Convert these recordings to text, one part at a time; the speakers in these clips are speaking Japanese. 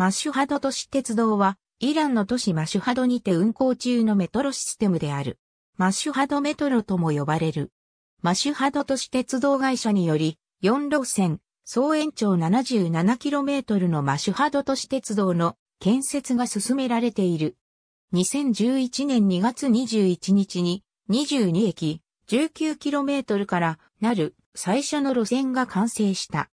マシュハド都市鉄道は、イランの都市マシュハドにて運行中のメトロシステムである。マシュハドメトロとも呼ばれる。マシュハド都市鉄道会社により、4路線、総延長 77km のマシュハド都市鉄道の建設が進められている。2011年2月21日に、22駅、19km からなる最初の路線が完成した。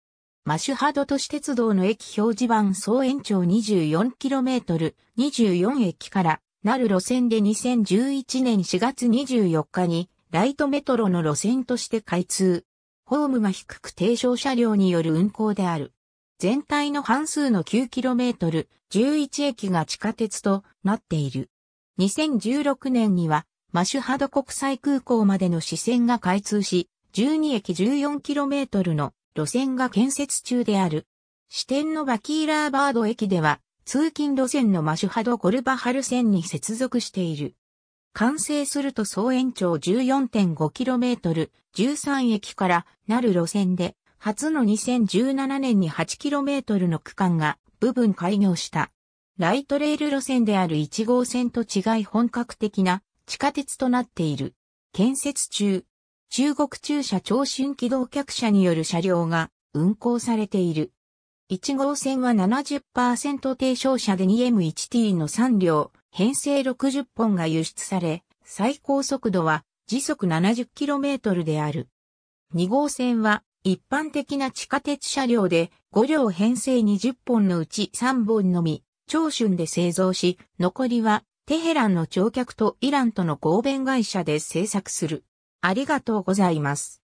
マシュハド都市鉄道の駅表示板総延長 24km、24駅からなる路線で2011年4月24日にライトメトロの路線として開通。ホームが低く低床車両による運行である。全体の半数の 9km、11駅が地下鉄となっている。2016年にはマシュハド国際空港までの支線が開通し、12駅 14km の路線が建設中である。支店のバキーラーバード駅では、通勤路線のマシュハド・ゴルバハル線に接続している。完成すると総延長 14.5km、13駅からなる路線で、初の2017年に 8km の区間が部分開業した。ライトレール路線である1号線と違い本格的な地下鉄となっている。建設中、中国駐車長春機動客車による車両が運行されている。1号線は70%低床車で 2M1T の3両、編成60本が輸出され、最高速度は時速 70km である。2号線は一般的な地下鉄車両で5両編成20本のうち3本のみ、長春で製造し、残りはテヘランの乗客とイランとの合弁会社で製作する。ありがとうございます。